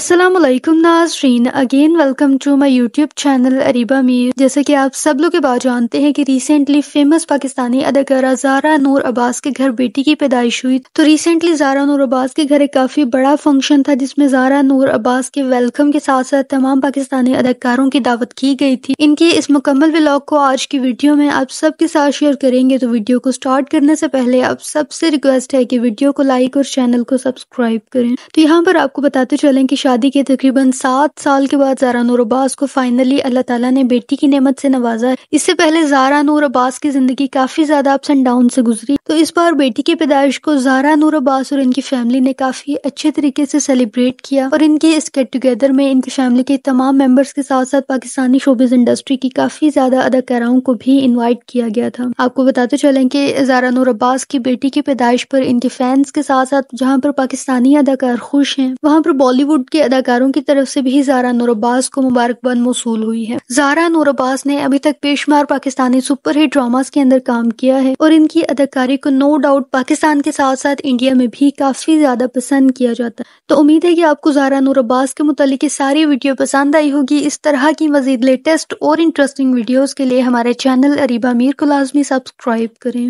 असलम नाजरीन again welcome to my YouTube channel Ariba Mir जैसे कि आप सब लोग बात जानते हैं कि रिसेंटली फेमस पाकिस्तानी अदाकारा जारा नूर अब्बास के घर बेटी की पैदाइश हुई तो रिसेंटली जारा नूर अब्बास के घर एक काफ़ी बड़ा फंक्शन था जिसमें जारा नूर अब्बास के वेलकम के साथ साथ तमाम पाकिस्तानी अदाकारों की दावत की गई थी इनके इस मुकम्मल ब्लॉग को आज की वीडियो में आप सबके साथ शेयर करेंगे तो वीडियो को स्टार्ट करने से पहले आप सबसे रिक्वेस्ट है कि वीडियो को लाइक और चैनल को सब्सक्राइब करें तो यहाँ पर आपको बताते चलें कि शादी के तकरीबन सात साल के बाद जारा नूर अब्बास को फाइनली अल्लाह ताला ने बेटी की नेमत से नवाजा इससे पहले जारा नूर अब्बास की जिंदगी काफी ज्यादा अप्स एंड डाउन से गुजरी तो इस बार बेटी की पैदाइश को जारा नूर अब्बास और इनकी फैमिली ने काफी अच्छे तरीके से सेलिब्रेट किया और इनके इस गेट टुगेदर में इनकी फैमिली के तमाम मेंबर्स के साथ साथ पाकिस्तानी शोबिज इंडस्ट्री की काफी ज्यादा अदाकाराओं को भी इन्वाइट किया गया था आपको बताते चले कि जारा नूर अब्बास की बेटी की पैदाइश पर इनके फैंस के साथ साथ जहाँ पर पाकिस्तानी अदाकार खुश हैं वहाँ पर बॉलीवुड के अदाकारों की तरफ से भी जारा अब्बास को मुबारकबाद मौसू हुई है जारा अब्बास ने अभी तक बेशुमार पाकिस्तानी सुपर हिट ड्रामास के अंदर काम किया है और इनकी अदाकारी को नो डाउट पाकिस्तान के साथ साथ इंडिया में भी काफी ज्यादा पसंद किया जाता है तो उम्मीद है की आपको जारा अब्बास के मुतालिक सारी वीडियो पसंद आई होगी इस तरह की मजीद लेटेस्ट और इंटरेस्टिंग वीडियोज के लिए हमारे चैनल अरीबा मीर को लाजमी सब्सक्राइब करें